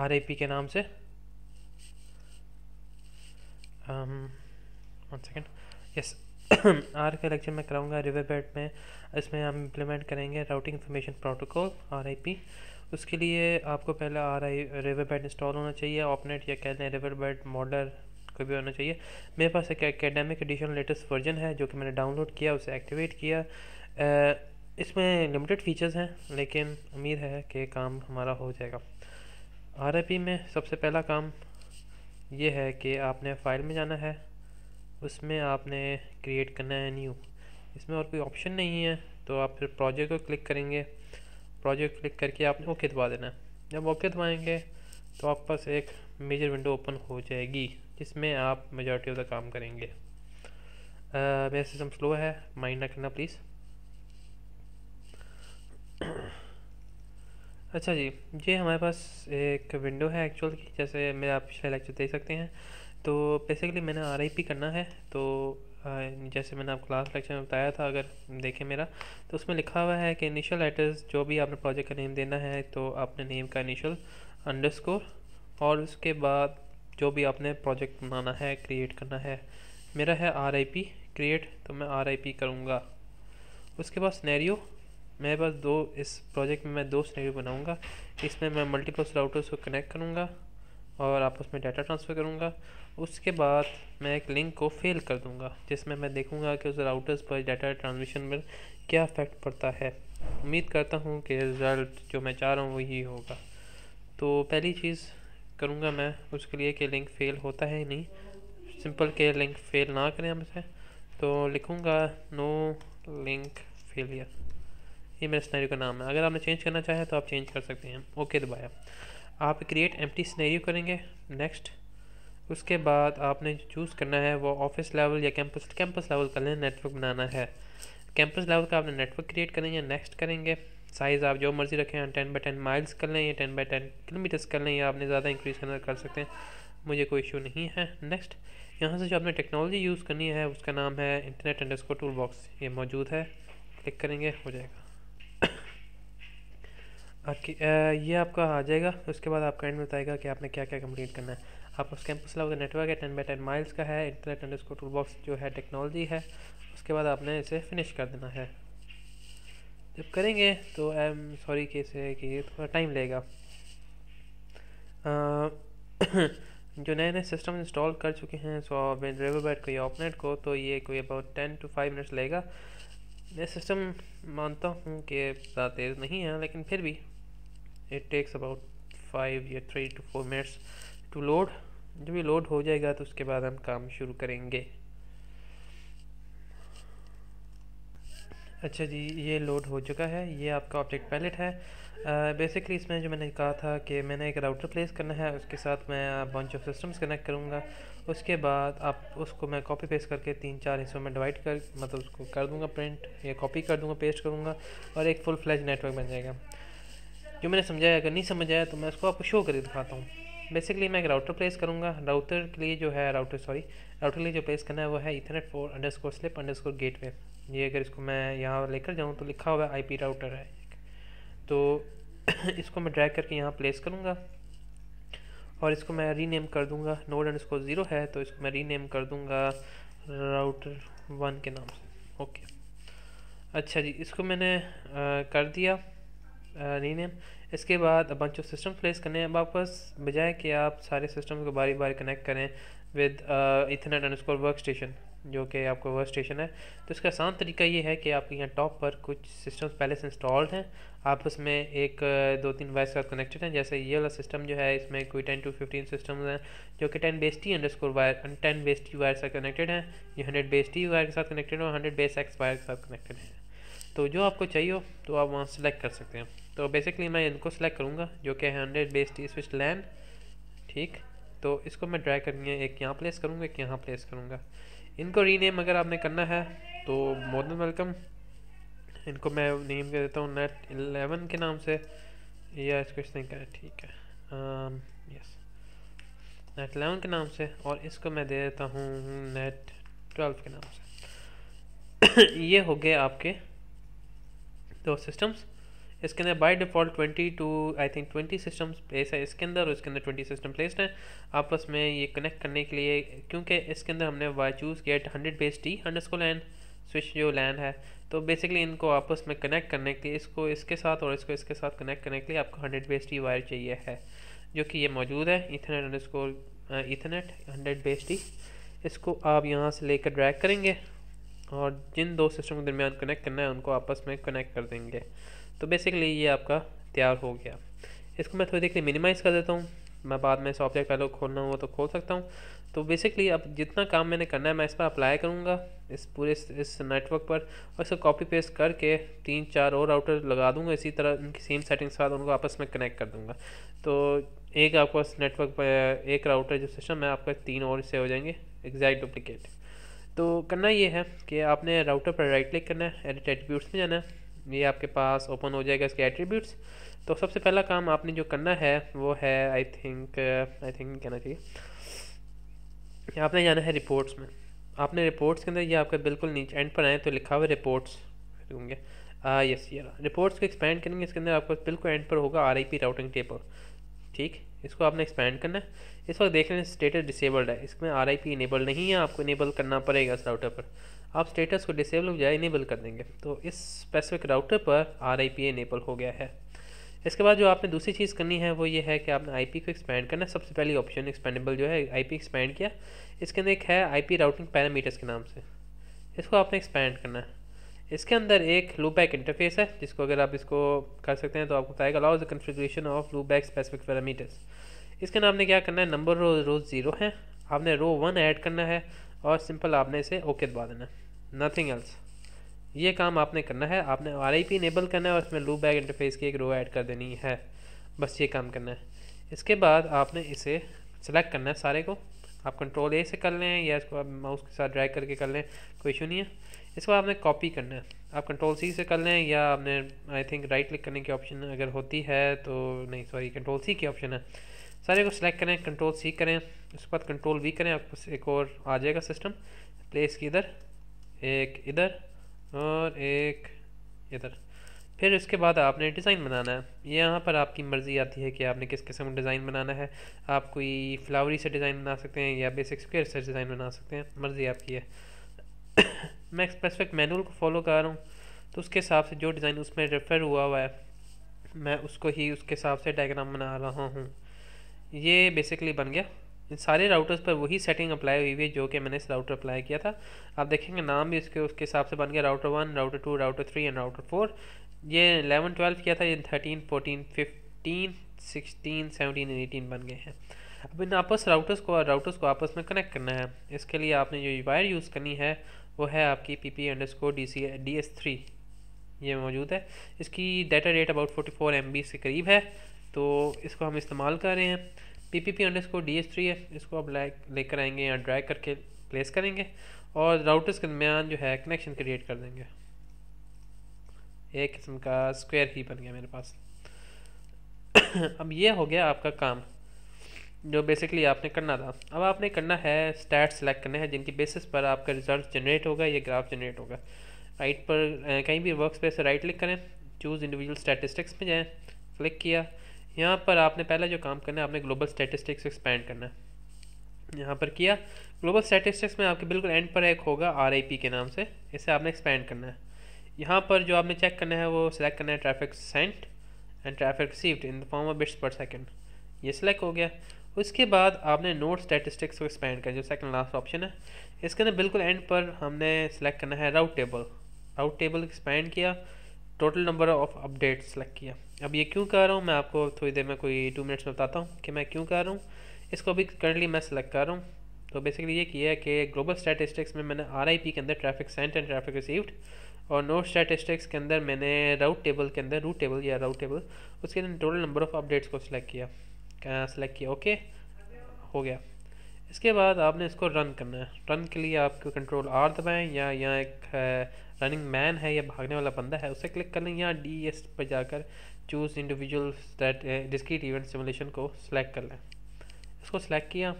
are के नाम से वन सेकेंड यस आर का लेक्चर में कराऊंगा रिवर बेड में इसमें हम इम्प्लीमेंट करेंगे राउटिंग इंफॉर्मेशन प्रोटोकॉल आर उसके लिए आपको पहले R I Riverbed install होना चाहिए ऑपनेट या कहते हैं रिवर बेड मॉडलर कोई भी होना चाहिए मेरे पास एक एकेडमिक एडिशन लेटेस्ट वर्जन है जो कि मैंने डाउनलोड किया उसे एक्टिवेट किया uh, इसमें लिमिटेड फीचर्स हैं लेकिन उम्मीद है कि काम हमारा हो जाएगा आर में सबसे पहला काम ये है कि आपने फाइल में जाना है उसमें आपने क्रिएट करना है न्यू इसमें और कोई ऑप्शन नहीं है तो आप फिर प्रोजेक्ट को क्लिक करेंगे प्रोजेक्ट क्लिक करके आपने ओके दबा देना है जब ओके दबाएंगे तो आपके पास एक मेजर विंडो ओपन हो जाएगी जिसमें आप मेजॉरिटी ऑफ द काम करेंगे मेरा सिस्टम स्लो है माइंड ना करना प्लीज़ अच्छा जी ये हमारे पास एक विंडो है एक्चुअल की जैसे मेरा आप पिछले लेक्चर देख सकते हैं तो बेसिकली मैंने आर करना है तो जैसे मैंने आपको लास्ट लेक्चर में बताया था अगर देखें मेरा तो उसमें लिखा हुआ है कि इनिशियल लेटर्स जो भी आपने प्रोजेक्ट का नेम देना है तो आपने नेम का इनिशियल अंडरस्कोर और उसके बाद जो भी आपने प्रोजेक्ट बनाना है क्रिएट करना है मेरा है आर क्रिएट तो मैं आर आई करूँगा उसके बाद स्नैरियो मेरे पास दो इस प्रोजेक्ट में मैं दो सीनरी बनाऊंगा इसमें मैं मल्टीपल राउटर्स को कनेक्ट करूंगा और आपस में डाटा ट्रांसफ़र करूंगा उसके बाद मैं एक लिंक को फेल कर दूंगा जिसमें मैं देखूंगा कि उस राउटर्स पर डाटा ट्रांसमिशन पर क्या इफेक्ट पड़ता है उम्मीद करता हूँ कि रिज़ल्ट जो मैं चाह रहा हूँ वही होगा तो पहली चीज़ करूँगा मैं उसके लिए कि लिंक फ़ेल होता है नहीं सिंपल के लिंक फ़ेल ना करें हमसे तो लिखूँगा नो लिंक फेलियर ये मेरे स्नैरियो का नाम है अगर आपने चेंज करना चाहे तो आप चेंज कर सकते हैं ओके दबाया आप क्रिएट एम टी करेंगे नेक्स्ट उसके बाद आपने चूज़ करना है वो ऑफिस लेवल या कैंपस कैंपस लेवल का लें नेटवर्क बनाना है कैंपस लेवल का आपने नेटवर्क क्रिएट करेंगे नेक्स्ट करेंगे साइज़ आप जो मर्ज़ी रखें टेन बाई टेन माइल्स कर लें या टेन बाई टेन किलोमीटर्स कर लें या आपने ज़्यादा इंक्रीज़ करना कर सकते हैं मुझे कोई इशू नहीं है नेक्स्ट यहाँ से जो आपने टेक्नोलॉजी यूज़ करनी है उसका नाम है इंटरनेट अंडर टूल बॉक्स ये मौजूद है क्लिक करेंगे हो जाएगा आपकी ये आपका आ जाएगा उसके बाद आपका एंड बताएगा कि आपने क्या क्या कंप्लीट करना है आपका कैंपस लगा नेटवर्क है टेन बाई टेन माइल्स का है internet underscore tool box जो है टेक्नोलॉजी है उसके बाद आपने इसे फिनिश कर देना है जब करेंगे तो आई एम सॉरी कि इसे कि थोड़ा टाइम लगेगा जो नए नए सिस्टम इंस्टॉल कर चुके हैं सो ड्राइवर बैट को या ऑपनेट को तो ये कोई about ten two five minutes लगेगा मैं सिस्टम मानता हूँ कि ज़्यादा तेज़ नहीं है लेकिन फिर भी इट टेक्स अबाउट फाइव या three two four minutes to load जब ये लोड हो जाएगा तो उसके बाद हम काम शुरू करेंगे अच्छा जी ये लोड हो चुका है ये आपका ऑब्जेक्ट पैलेट है बेसिकली इसमें जो मैंने कहा था कि मैंने एक राउटर प्लेस करना है उसके साथ मैं बंच ऑफ सिस्टम्स कनेक्ट करूँगा उसके बाद आप उसको मैं कॉपी पेस्ट करके तीन चार हिस्सों में डिवाइड कर मतलब उसको कर दूँगा प्रिंट या कॉपी कर दूँगा पेस्ट करूँगा और एक फुल फ्लैज नेटवर्क बन जाएगा जो मैंने समझाया अगर नहीं समझ आया तो मैं उसको आपको शो करके दिखाता हूँ बेसिकली मैं एक राउटर प्लेस करूँगा राउटर के लिए जो है राउटर सॉरी राउटर के लिए जो प्लेस करना है वो है ethernet four underscore slip underscore gateway ये अगर इसको मैं यहाँ लेकर जाऊँ तो लिखा हुआ आई पी राउटर है तो इसको मैं ड्रैग करके यहाँ प्लेस करूँगा और इसको मैं रीनेम कर दूँगा नोड अंडर स्कोर ज़ीरो है तो इसको मैं रीनेम कर दूँगा राउटर वन के नाम से ओके अच्छा जी इसको मैंने आ, कर दिया रीनेम इसके बाद अब बंच ऑफ सिस्टम प्लेस करने हैं अब वापस बजाय कि आप सारे सिस्टम को बारी बारी कनेक्ट करें with ethernet underscore workstation जो कि आपको वर्क स्टेशन है तो इसका आसान तरीका ये है कि आपके यहाँ टॉप पर कुछ सिस्टम्स पहले से इंस्टॉल्ड हैं आप उसमें एक दो तीन वाइस का कनेक्टेड हैं जैसे ये वाला सिस्टम जो है इसमें कोई टेन टू फिफ्टीन सिस्टम्स हैं जो कि ten base T underscore wire ten base T wire से कनेक्टेड हैं ये हंड्रेड बेस टी वायर के साथ कनेक्टेड है और हंड्रेड बेस एक्स वायर के साथ कनेक्टेड है तो जो आपको चाहिए हो तो आप वहाँ सेलेक्ट कर सकते हैं तो बेसिकली मैं इनको सेलेक्ट करूँगा जो कि hundred base T switch LAN ठीक तो इसको मैं ड्राई करनी है एक यहाँ प्लेस करूँगा एक यहाँ प्लेस करूँगा इनको रीनेम अगर आपने करना है तो मोर देन वेलकम इनको मैं नेम कर देता हूँ नेट एलेवन के नाम से या इसको इस तरह ठीक है आम, यस नेट एलेवन के नाम से और इसको मैं दे देता हूँ नेट ट्वेल्व के नाम से ये हो गए आपके दो सिस्टम्स इसके अंदर by default twenty two I think twenty system place है इसके अंदर और इसके अंदर ट्वेंटी सिस्टम प्लेस्ड है आपस में ये कनेक्ट करने के लिए क्योंकि इसके अंदर हमने वाई चूज़ किया हंड्रेड बेस टी हंड्रेड को लैन स्विच जो लैन है तो बेसिकली इनको आपस में कनेक्ट करने के लिए इसको इसके साथ और इसको इसके साथ कनेक्ट करने के लिए आपको हंड्रेड बेस टी वायर चाहिए है जो कि ये मौजूद है ethernet underscore ethernet hundred base T इसको आप यहाँ से लेकर ड्रैग करेंगे और जिन दो सिस्टम के दरमियान कनेक्ट करना है उनको आपस में कनेक्ट कर देंगे तो बेसिकली ये आपका तैयार हो गया इसको मैं थोड़ी देर के लिए मिनिमाइज़ कर देता हूँ मैं बाद में इस ऑब्जेक्ट खोलना हो तो खोल सकता हूँ तो बेसिकली अब जितना काम मैंने करना है मैं इस पर अप्लाई करूँगा इस पूरे इस नेटवर्क पर और इसको कॉपी पेस्ट करके तीन चार और राउटर लगा दूँगा इसी तरह उनकी सेम सेटिंग्स के साथ उनको आपस में कनेक्ट कर दूँगा तो एक आपको इस नेटवर्क पर एक राउटर जो सिस्टम है आपका तीन और से हो जाएंगे एग्जैक्ट डुप्लिकेट तो करना ये है कि आपने राउटर पर राइट क्लिक करना है एडिट एट्रीब्यूट्स में जाना है ये आपके पास ओपन हो जाएगा इसके एट्रीब्यूट्स तो सबसे पहला काम आपने जो करना है वो है आई थिंक आई थिंक कहना चाहिए आपने जाना है रिपोर्ट्स में आपने रिपोर्ट्स के अंदर ये आपका बिल्कुल नीचे एंड पर आए तो लिखा हुआ रिपोर्ट्स होंगे यस ये रिपोर्ट्स को एक्सपेंड करेंगे इसके अंदर आपको बिल्कुल एंड पर होगा R I P routing table ठीक इसको आपने एक्सपेंड करना है इस वक्त देख रहे हैं स्टेटस डिसेबल्ड है इसमें आर आई पी इनेबल नहीं है आपको इनेबल करना पड़ेगा इस राउटर पर आप स्टेटस को डिसेबल हो जाए इनेबल कर देंगे तो इस स्पेसिफिक राउटर पर आर आई पी इनेबल हो गया है इसके बाद जो आपने दूसरी चीज़ करनी है वो ये है कि आपने आईपी को एक्सपेंड करना है सबसे पहली ऑप्शन एक्सपेंडेबल जो है आईपी एक्सपेंड किया इसके अंदर एक है आईपी राउटिंग पैरामीटर्स के नाम से इसको आपने एक्सपेंड करना है इसके अंदर एक लूप बैक इंटरफेस है जिसको अगर आप इसको कर सकते हैं तो आपको बताएगा allow the configuration of loopback specific parameters इसके नाम ने क्या करना है नंबर रो रोज ज़ीरो है आपने रो वन ऐड करना है और सिंपल आपने इसे ओके दबा देना है नथिंग एल्स ये काम आपने करना है आपने आर आई पी इनेबल करना है और इसमें लू बैग इंटरफेस की एक रो ऐड कर देनी है बस ये काम करना है इसके बाद आपने इसे सेलेक्ट करना है सारे को आप कंट्रोल ए से कर लें या इसको आप माउस के साथ ड्रैग करके कर लें कोई इशू नहीं है इसको आपने कॉपी करना है आप कंट्रोल सी से कर लें या आपने आई थिंक राइट क्लिक करने की ऑप्शन अगर होती है तो नहीं सॉरी कंट्रोल सी की ऑप्शन है सारे को सिलेक्ट करें कंट्रोल सी करें उसके बाद कंट्रोल वी करें आपको एक और आ जाएगा सिस्टम प्लेस की इधर एक इधर और एक इधर फिर इसके बाद आपने डिज़ाइन बनाना है यहाँ पर आपकी मर्ज़ी आती है कि आपने किस किस्म का डिज़ाइन बनाना है आप कोई फ्लावरी से डिज़ाइन बना सकते हैं या बेसिक स्क्वेयर से डिज़ाइन बना सकते हैं मर्ज़ी आपकी है मैं स्पेसिफिक मैनुअल को फॉलो कर रहा हूँ तो उसके हिसाब से जो डिज़ाइन उसमें रेफर हुआ हुआ है मैं उसको ही उसके हिसाब से डायग्राम बना रहा हूँ ये बेसिकली बन गया सारे राउटर्स पर वही सेटिंग अप्लाई हुई हुई है जो कि मैंने इस राउटर अप्लाई किया था आप देखेंगे नाम भी इसके उसके हिसाब से बन गया router one router two router three and router four ये एलेवन ट्वेल्व किया था ये thirteen fourteen fifteen sixteen seventeen and eighteen बन गए हैं अब इन आपस राउटर्स को राउटर्स को आपस में कनेक्ट करना है इसके लिए आपने जो वायर यूज़ करनी है वो है आपकी P P underscore D C D S three ये मौजूद है इसकी data rate about forty four M B से करीब है तो इसको हम इस्तेमाल कर रहे हैं पी पी पी अंडर इसको डी एस थ्री है इसको आप लेकर आएंगे या ड्राई करके प्लेस करेंगे और राउटर्स के दरमियान जो है कनेक्शन क्रिएट कर देंगे एक किस्म का स्क्वायर ही बन गया मेरे पास अब ये हो गया आपका काम जो बेसिकली आपने करना था अब आपने करना है स्टैट सेलेक्ट करने हैं जिनकी बेसिस पर आपका रिजल्ट जनरेट होगा या ग्राफ जनरेट होगा राइट पर कहीं भी वर्क स्पेस राइट क्लिक करें चूज़ इंडिविजुअल स्टैटिस्टिक्स में जाएँ क्लिक किया यहाँ पर आपने पहला जो काम करना है आपने ग्लोबल स्टैटिस्टिक्स एक्सपेंड करना है यहाँ पर किया ग्लोबल स्टैटिस्टिक्स में आपके बिल्कुल एंड पर एक होगा आर के नाम से इसे आपने एक्सपेंड करना है यहाँ पर जो आपने चेक करना है वो सिलेक्ट करना है traffic sent and traffic received in the form of bits per second ये सिलेक्ट हो गया उसके बाद आपने नोट स्टैटिस्टिक्स को एक्सपेंड करना जो सेकंड लास्ट ऑप्शन है इसके अंदर बिल्कुल एंड पर हमने सेलेक्ट करना है route table route table expand किया total number of update select किया अब ये क्यों कर रहा हूँ मैं आपको थोड़ी देर में कोई टू मिनट्स में बताता हूँ कि मैं क्यों कर रहा हूँ इसको अभी करंटली मैं सेलेक्ट कर रहा हूँ तो बेसिकली ये किया है कि ग्लोबल स्टैटिस्टिक्स में मैंने आर के अंदर traffic sent and traffic received और नोट स्टैटिस्टिक्स के अंदर मैंने राउट टेबल के अंदर रूट टेबल या राउट टेबल उसके अंदर टोटल नंबर ऑफ अपडेट्स को सिलेक्ट किया सिलेक्ट किया ओके हो गया इसके बाद आपने इसको रन करना है रन के लिए आपको कंट्रोल आर दबाएँ या यहाँ एक रनिंग मैन है या भागने वाला बंदा है उसे क्लिक कर लें यहाँ डी एस पर जाकर choose individual discrete event simulation को सिलेक्ट कर लें इसको सिलेक्ट किया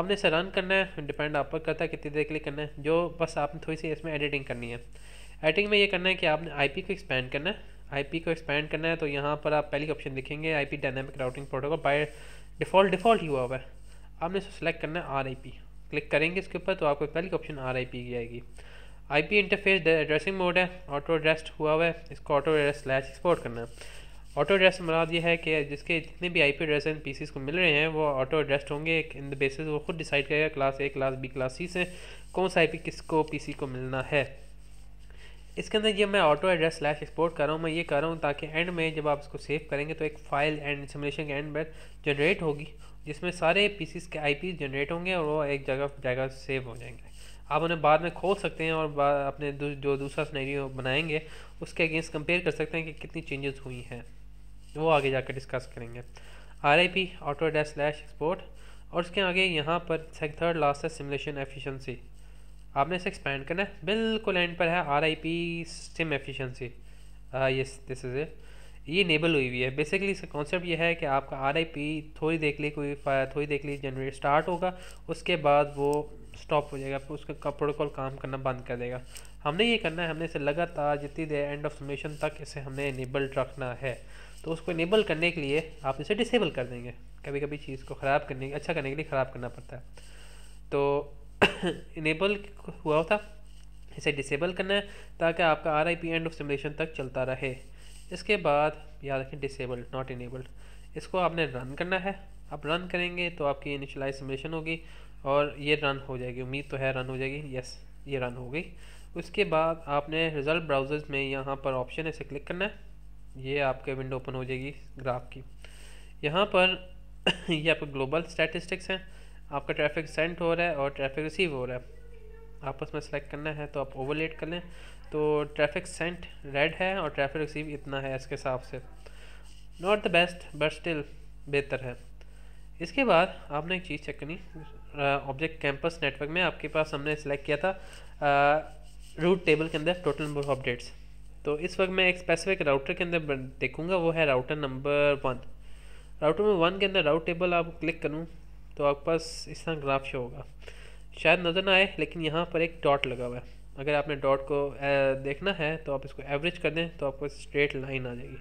आपने इसे रन करना है डिपेंड आप पर करता है कितनी देर के लिए करना है जो बस आपने थोड़ी सी इसमें एडिटिंग करनी है एडिटिंग में ये करना है कि आपने आई को एक्सपेंड करना है आई को एक्सपेंड करना है तो यहाँ पर आप पहली ऑप्शन दिखेंगे I P dynamic routing protocol by default default हुआ हुआ है आपने इसको सेलेक्ट करना है आर क्लिक करेंगे इसके ऊपर तो आपको पहली ऑप्शन आर आई पी की आएगी आईपी इंटरफेस एड्रेसिंग मोड है ऑटो एड्रेस्ट हुआ हुआ है इसको ऑटो एड्रेस स्लैश एक्सपोर्ट करना है ऑटो एड्रेस मतलब ये है कि जिसके जितने भी I P address and P को मिल रहे हैं वो ऑटो एड्रेस्ड होंगे इन द बेसिस वो खुद डिसाइड करेगा class A class B class C से कौन सा आई पी किसको पी सी को मिलना है इसके अंदर ये मैं ऑटो एड्रेस स्लैश एक्सपोर्ट कर रहा हूँ मैं ये कर रहा हूँ ताकि एंड में जब आप इसको सेव करेंगे तो एक फाइल एंड सिमुलेशन के एंड पर जनरेट होगी जिसमें सारे पीसीस के आई जनरेट होंगे और वो एक जगह जगह सेव हो जाएंगे आप उन्हें बाद में खोल सकते हैं और अपने जो दूसरा स्नैरियो बनाएंगे उसके अगेंस्ट कंपेयर कर सकते हैं कि कितनी चेंजेस हुई हैं वो आगे जाकर डिस्कस करेंगे R I P auto dash slash export और उसके आगे यहाँ पर थर्ड लास्ट है सिमुलेशन एफिशिएंसी आपने इसे एक्सपेंड करना है बिल्कुल एंड पर है R I P sim efficiency yes this is ये इनेबल हुई हुई है बेसिकली इसका कॉन्सेप्ट यह है कि आपका आर आई पी थोड़ी देख ली कोई थोड़ी देख ली जनरेट स्टार्ट होगा उसके बाद वो स्टॉप हो जाएगा फिर उसका प्रोटोकॉल काम करना बंद कर देगा हमने ये करना है हमने इसे लगातार जितनी देर एंड ऑफ समेशन तक इसे हमने इनेबल्ड रखना है तो उसको इनेबल करने के लिए आप इसे डिसेबल कर देंगे कभी कभी चीज़ को ख़राब करने अच्छा करने के लिए ख़राब करना पड़ता है तो इनेबल हुआ होता इसे डिसेबल करना है ताकि आपका R I P end of simulation तक चलता रहे इसके बाद याद रखें डिसेबल्ड नॉट इनेबल्ड इसको आपने रन करना है आप रन करेंगे तो आपकी इनिशलाइज सिमुलेशन होगी और ये रन हो जाएगी उम्मीद तो है रन हो जाएगी यस ये रन हो गई उसके बाद आपने रिज़ल्ट ब्राउज़र्स में यहाँ पर ऑप्शन है इसे क्लिक करना है ये आपके विंडो ओपन हो जाएगी ग्राफ की यहाँ पर ये आपके ग्लोबल स्टैटिस्टिक्स हैं आपका ट्रैफिक सेंड हो रहा है और ट्रैफिक रिसीव हो रहा है आपस में सेलेक्ट करना है तो आप ओवरलेट कर लें तो ट्रैफिक सेंट रेड है और ट्रैफिक रिसीव इतना है इसके हिसाब से not the best but still बेहतर है इसके बाद आपने एक चीज़ चेक करनी ऑब्जेक्ट कैंपस नेटवर्क में आपके पास हमने सेलेक्ट किया था रूट टेबल के अंदर टोटल नंबर ऑफ अपडेट्स तो इस वक्त मैं एक स्पेसिफिक राउटर के अंदर देखूंगा वो है router number one router number one के अंदर राउट टेबल आप क्लिक करूँ तो आपके पास इस तरह ग्राफ शो होगा शायद नज़र ना आए लेकिन यहाँ पर एक डॉट लगा हुआ है अगर आपने डॉट को देखना है तो आप इसको एवरेज कर दें तो आपको स्ट्रेट लाइन आ जाएगी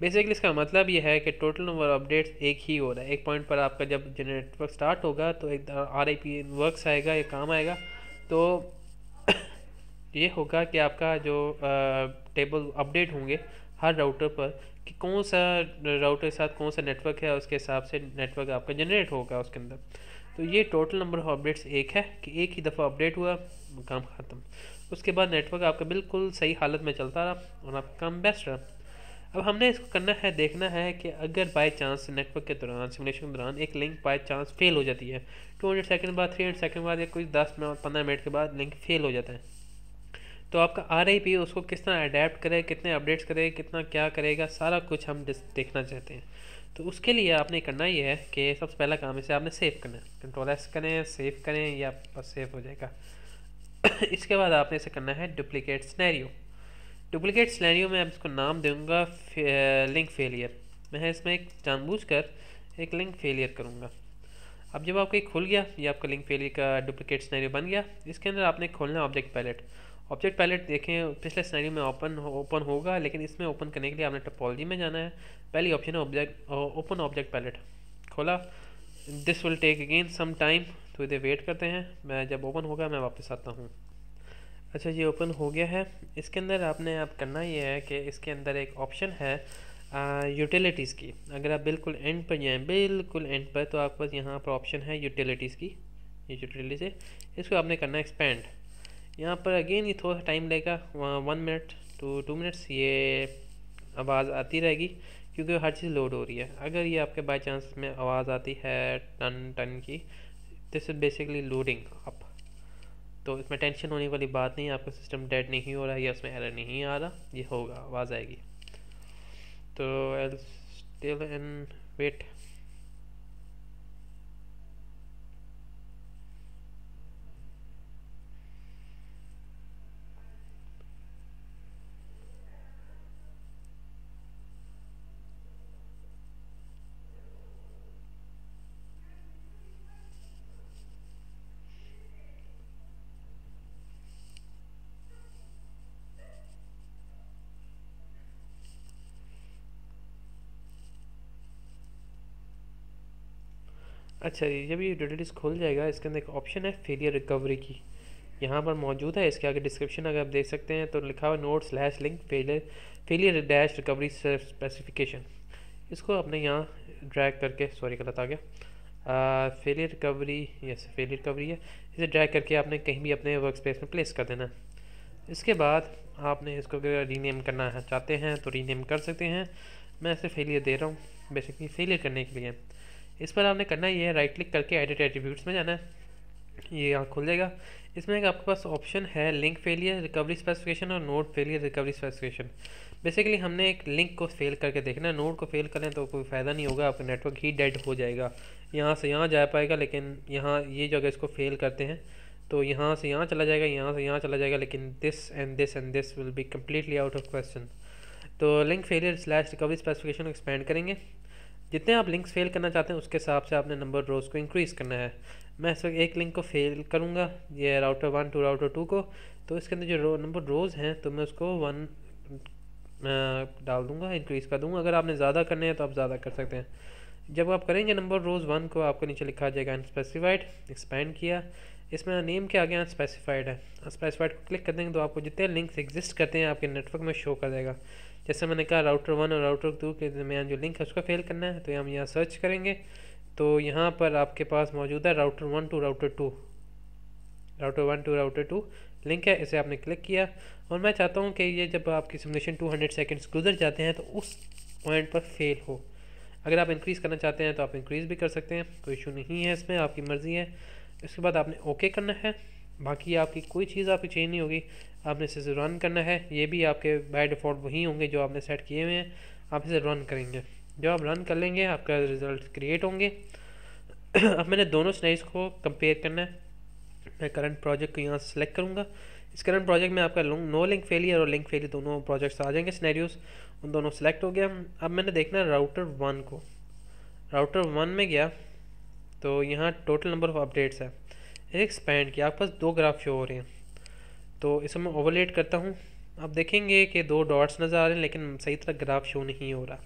बेसिकली इसका मतलब ये है कि टोटल नंबर अपडेट्स एक ही हो रहा है एक पॉइंट पर आपका जब नेटवर्क स्टार्ट होगा तो एक आर आई पी वर्कस आएगा ये काम आएगा तो ये होगा कि आपका जो टेबल अपडेट होंगे हर राउटर पर कि कौन सा राउटर के साथ कौन सा नेटवर्क है उसके हिसाब से नेटवर्क आपका जनरेट होगा उसके अंदर तो ये टोटल नंबर ऑफ अपडेट्स एक है कि एक ही दफ़ा अपडेट हुआ काम ख़त्म उसके बाद नेटवर्क आपका बिल्कुल सही हालत में चलता रहा और आपका काम बेस्ट रहा अब हमने इसको करना है देखना है कि अगर बाय चांस नेटवर्क के दौरान सिमुलेशन के दौरान एक लिंक बाय चांस फेल हो जाती है टू हंड्रेड सेकेंड बाद थ्री हंड्रेड सेकेंड बाद या कुछ दस मिनट पंद्रह मिनट के बाद लिंक फेल हो जाता है तो आपका आर रही भी उसको किस तरह अडेप्ट करे कितने अपडेट्स करे कितना क्या करेगा सारा कुछ हम देखना चाहते हैं तो उसके लिए आपने करना ये है कि सबसे पहला काम इसे आपने सेव करना है कंट्रोल एस करें सेव करें या बस सेव हो जाएगा इसके बाद आपने इसे करना है डुप्लीकेट स्नैरियो डुप्लीकेट सिनेरियो में अब इसको नाम दूंगा लिंक फेलियर मैं इसमें एक जानबूझकर एक लिंक फेलियर करूँगा अब जब आपका खुल गया ये आपका लिंक फेलियर का डुप्लीकेट सिनेरियो बन गया इसके अंदर आपने खोलना है ऑब्जेक्ट पैलेट ऑब्जेक्ट पैलेट देखें पिछले सिनेरियो में ओपन ओपन होगा लेकिन इसमें ओपन करने के लिए आपने टपोलॉजी में जाना है पहली ऑप्शन है ऑब्जेक्ट ओपन ऑब्जेक्ट पैलेट खोला this will take again some time तो इधर वेट करते हैं मैं जब ओपन होगा मैं वापस आता हूँ अच्छा ये ओपन हो गया है इसके अंदर आपने आप करना ये है कि इसके अंदर एक ऑप्शन है यूटिलिटीज़ की अगर आप बिल्कुल एंड पर जाएँ बिल्कुल एंड पर तो आपके पास यहाँ पर ऑप्शन है यूटिलिटीज़ की ये यूटिलिटीज़ से इसको आपने करना एक्सपेंड यहाँ पर अगेन ये थोड़ा सा टाइम वहाँ one minute two two minutes ये आवाज़ आती रहेगी क्योंकि हर चीज़ लोड हो रही है अगर ये आपके बाई चांस में आवाज़ आती है टन टन की दिस इज़ बेसिकली लोडिंग आप तो इसमें टेंशन होने वाली बात नहीं आपका सिस्टम डेड नहीं हो रहा है या उसमें एरर नहीं आ रहा ये होगा आवाज़ आएगी तो एल स्टिल एंड वेट अच्छा जी जब ये डेटाडिस खुल जाएगा इसके अंदर एक ऑप्शन है फेलियर रिकवरी की यहाँ पर मौजूद है इसके आगे डिस्क्रिप्शन अगर आप देख सकते हैं तो लिखा हुआ note slash link failure failure dash recovery specification इसको आपने यहाँ ड्रैग करके सॉरी गलत आ गया failure recovery yes failure recovery है इसे ड्रैग करके आपने कहीं भी अपने वर्क स्पेस में प्लेस कर देना इसके बाद आपने इसको अगर रीनेम करना है चाहते हैं तो रीनेम कर सकते हैं मैं इसे फेलियर दे रहा हूँ बेसिकली फेलियर करने के लिए इस पर आपने करना ये है राइट क्लिक करके एडिट एट्रीब्यूट्स में जाना है ये यहाँ खुल जाएगा इसमें एक आपके पास ऑप्शन है लिंक फेलियर रिकवरी स्पेसिफिकेशन और node failure recovery specification basically हमने एक लिंक को फेल करके देखना है नोड को फेल करें तो कोई फ़ायदा नहीं होगा आपका नेटवर्क ही डेड हो जाएगा यहाँ से यहाँ जा पाएगा लेकिन यहाँ ये जगह इसको फेल करते हैं तो यहाँ से यहाँ चला जाएगा यहाँ से यहाँ चला जाएगा लेकिन this and this and this will be completely out of question तो link failure slash recovery specification को एक्सपेंड करेंगे जितने आप लिंक्स फेल करना चाहते हैं उसके हिसाब से आपने नंबर रोज़ को इंक्रीज़ करना है मैं इस वक्त एक लिंक को फेल करूँगा ये router one two router two को तो इसके अंदर जो रो, नंबर रोज़ हैं तो मैं उसको वन डाल दूँगा इंक्रीज़ कर दूँगा अगर आपने ज़्यादा करने हैं तो आप ज़्यादा कर सकते हैं जब आप करेंगे नंबर रोज़ वन को आपको नीचे लिखा जाएगा अनस्पेसिफाइड एक्सपेंड किया इसमें नेम के आगे अनस्पेसिफाइड है अनस्पेसिफाइड को क्लिक कर देंगे तो आपको जितने लिंक्स एग्जिस्ट करते हैं आपके नेटवर्क में शो कर देगा जैसे मैंने कहा राउटर वन और राउटर टू के दरमियान जो लिंक है उसको फेल करना है तो हम यहाँ सर्च करेंगे तो यहाँ पर आपके पास मौजूद है router one two router two router one two router two link है इसे आपने क्लिक किया और मैं चाहता हूँ कि ये जब आपकी सिमुलेशन 200 सेकेंड्स गुजर जाते हैं तो उस पॉइंट पर फेल हो अगर आप इंक्रीज़ करना चाहते हैं तो आप इंक्रीज़ भी कर सकते हैं कोई इशू नहीं है इसमें आपकी मर्ज़ी है इसके बाद आपने ओके करना है बाकी आपकी कोई चीज़ आपकी चेंज नहीं होगी आपने इसे रन करना है ये भी आपके बाय डिफ़ॉल्ट वही होंगे जो आपने सेट किए हुए हैं आप इसे रन करेंगे जब आप रन कर लेंगे आपका रिज़ल्ट क्रिएट होंगे अब मैंने दोनों स्लाइड्स को कंपेयर करना है मैं करंट प्रोजेक्ट को यहाँ सेलेक्ट करूँगा इस करंट प्रोजेक्ट में आपका नो लिंक फेलियर और लिंक फेलियर दोनों प्रोजेक्ट्स आ जाएंगे स्नैरियोज उन दोनों सेलेक्ट हो गया अब मैंने देखना है राउटर वन को राउटर वन में गया तो यहाँ टोटल नंबर ऑफ अपडेट्स है एक किया की आपके पास दो ग्राफ शो हो रहे हैं तो इसे मैं ओवरलेट करता हूँ आप देखेंगे कि दो डॉट्स नज़र आ रहे हैं लेकिन सही तरह ग्राफ शो नहीं हो रहा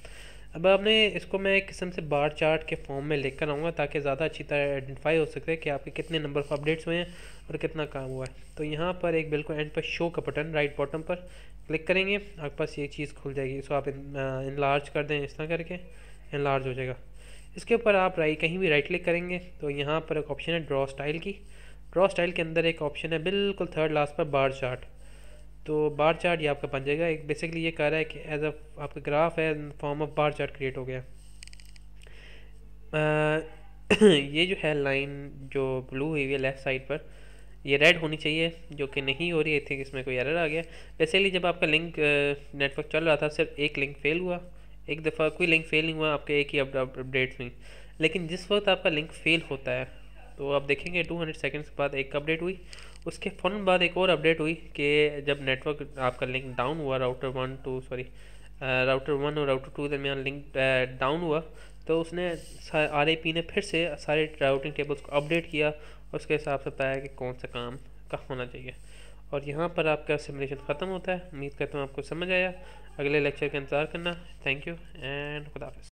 अब आपने इसको मैं एक किस्म से बार चार्ट के फॉर्म में लेकर आऊँगा ताकि ज़्यादा अच्छी तरह आइडेंटिफाई हो सके कि आपके कितने नंबर ऑफ अपडेट्स हुए हैं और कितना काम हुआ है तो यहाँ पर एक बिल्कुल एंड पर शो का बटन राइट बॉटम पर क्लिक करेंगे आपके पास ये चीज़ खुल जाएगी इसको आप इन इन कर दें इस तरह करके इन हो जाएगा इसके ऊपर आप राइट कहीं भी राइट क्लिक करेंगे तो यहाँ पर एक ऑप्शन है ड्रॉ स्टाइल की ड्रॉ स्टाइल के अंदर एक ऑप्शन है बिल्कुल थर्ड लास्ट पर बार चार्ट तो बार चार्ट ये आपका बन जाएगा एक बेसिकली ये कह रहा है कि एज अ आपका ग्राफ है form of bar chart create हो गया आ, ये जो है लाइन जो ब्लू हुई है लेफ़्ट साइड पर ये रेड होनी चाहिए जो कि नहीं हो रही है थिंक इसमें कोई एरर आ गया बेसिकली जब आपका लिंक नेटवर्क चल रहा था सिर्फ एक लिंक फेल हुआ एक दफ़ा कोई लिंक फेल नहीं हुआ आपके एक ही अपडेट्स हुई लेकिन जिस वक्त आपका लिंक फेल होता है तो आप देखेंगे 200 सेकेंड्स के बाद एक अपडेट हुई उसके फ़ौर बाद एक और अपडेट हुई कि जब नेटवर्क आपका लिंक डाउन हुआ router one two sorry router one और राउटर टू दरमियान लिंक डाउन हुआ तो उसने आर ने फिर से सारे राउटिंग टेबल्स को अपडेट किया उसके हिसाब से बताया कि कौन सा काम का होना चाहिए और यहाँ पर आपका सिमुलेशन ख़त्म होता है उम्मीद करता हूँ आपको समझ आया अगले लेक्चर का इंतज़ार करना थैंक यू एंड खुदाफिज